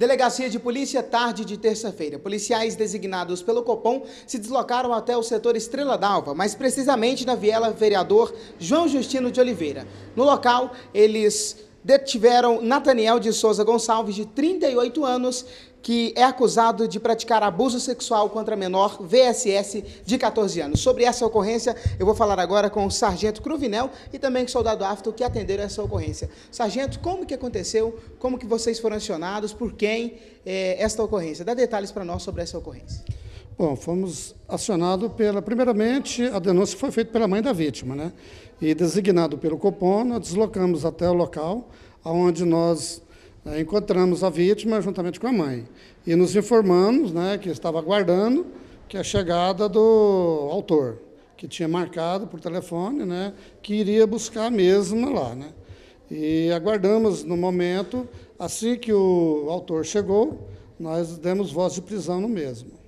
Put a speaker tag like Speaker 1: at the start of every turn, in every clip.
Speaker 1: Delegacia de Polícia, tarde de terça-feira. Policiais designados pelo Copom se deslocaram até o setor Estrela d'Alva, mais precisamente na viela Vereador João Justino de Oliveira. No local, eles detiveram Nathaniel de Souza Gonçalves, de 38 anos, que é acusado de praticar abuso sexual contra menor VSS de 14 anos. Sobre essa ocorrência, eu vou falar agora com o Sargento Cruvinel e também com o Soldado Afto, que atenderam essa ocorrência. Sargento, como que aconteceu? Como que vocês foram acionados? Por quem é, esta ocorrência? Dá detalhes para nós sobre essa ocorrência.
Speaker 2: Bom, fomos acionados pela. Primeiramente, a denúncia foi feita pela mãe da vítima, né? E designado pelo Copom, nós deslocamos até o local onde nós eh, encontramos a vítima juntamente com a mãe. E nos informamos né, que estava aguardando que a chegada do autor, que tinha marcado por telefone, né, que iria buscar a mesma lá. Né? E aguardamos no momento, assim que o autor chegou, nós demos voz de prisão no mesmo.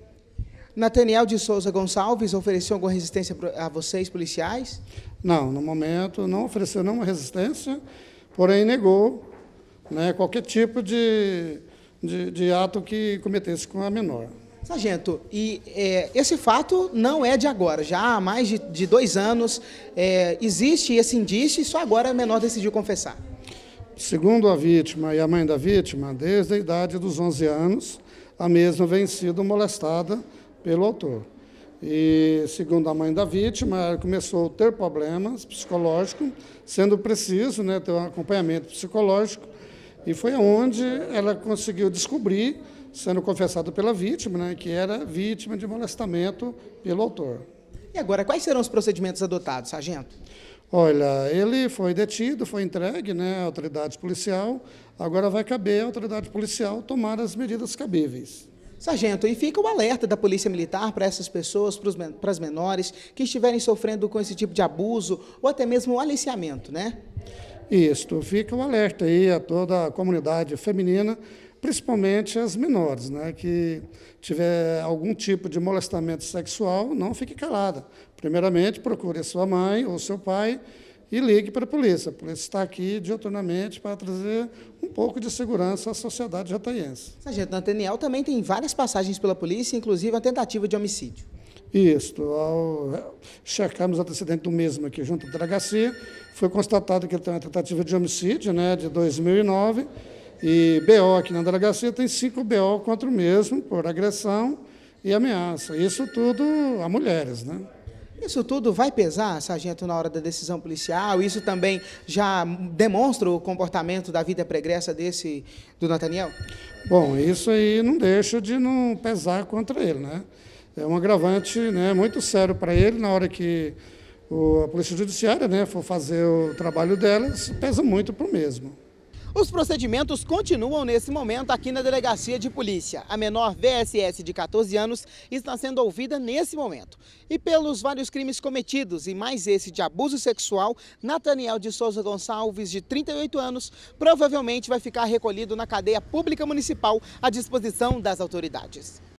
Speaker 2: Nathaniel de Souza Gonçalves ofereceu alguma resistência a vocês, policiais? Não, no momento não ofereceu nenhuma resistência, porém negou né, qualquer tipo de, de, de, ato que cometesse com a menor. Sargento, e
Speaker 1: é, esse fato não é de agora, já há mais de, de dois anos é, existe
Speaker 2: esse indício e só agora a menor decidiu confessar. Segundo a vítima e a mãe da vítima, desde a idade dos 11 anos, a mesma vem sido molestada pelo autor. E, segundo a mãe da vítima, começou a ter problemas psicológicos, sendo preciso né, ter um acompanhamento psicológico, e foi onde ela conseguiu descobrir, sendo confessada pela vítima, né, que era vítima de molestamento pelo autor. E agora, quais serão os procedimentos adotados, sargento? Olha, ele foi detido, foi entregue né, à autoridade policial, agora vai caber à autoridade policial tomar as medidas cabíveis. Sargento, e fica o alerta da Polícia Militar
Speaker 1: para essas pessoas, para as menores que estiverem sofrendo com esse tipo de abuso ou até mesmo aliciamento, né?
Speaker 2: Isso, fica o alerta aí a toda a comunidade feminina, principalmente as menores, né? Que tiver algum tipo de molestamento sexual, não fique calada. Primeiramente, procure a sua mãe ou seu pai e ligue para a polícia. A polícia está aqui diuturnamente para trazer um pouco de segurança à sociedade jataiense. Sargento Nathaniel também tem várias passagens pela polícia, inclusive a tentativa de homicídio. Isto, ao é, checarmos o antecedente do mesmo aqui junto à delegacia, foi constatado que ele tem uma tentativa de homicídio né, de 2009 e BO aqui na delegacia tem cinco BO contra o mesmo por agressão e ameaça. Isso tudo a mulheres, né? Isso tudo vai pesar, sargento,
Speaker 1: na hora da decisão policial? Isso também já demonstra o comportamento da vida pregressa desse do
Speaker 2: Nathaniel? Bom, isso aí não deixa de não pesar contra ele, né? É um agravante né, muito sério para ele na hora que o, a Polícia Judiciária né, for fazer o trabalho delas, pesa muito para o mesmo. Os procedimentos continuam
Speaker 1: nesse momento aqui na delegacia de polícia. A menor VSS de 14 anos está sendo ouvida nesse momento. E pelos vários crimes cometidos e mais esse de abuso sexual, Nathaniel de Souza Gonçalves, de 38 anos, provavelmente vai ficar recolhido na cadeia pública municipal à disposição das autoridades.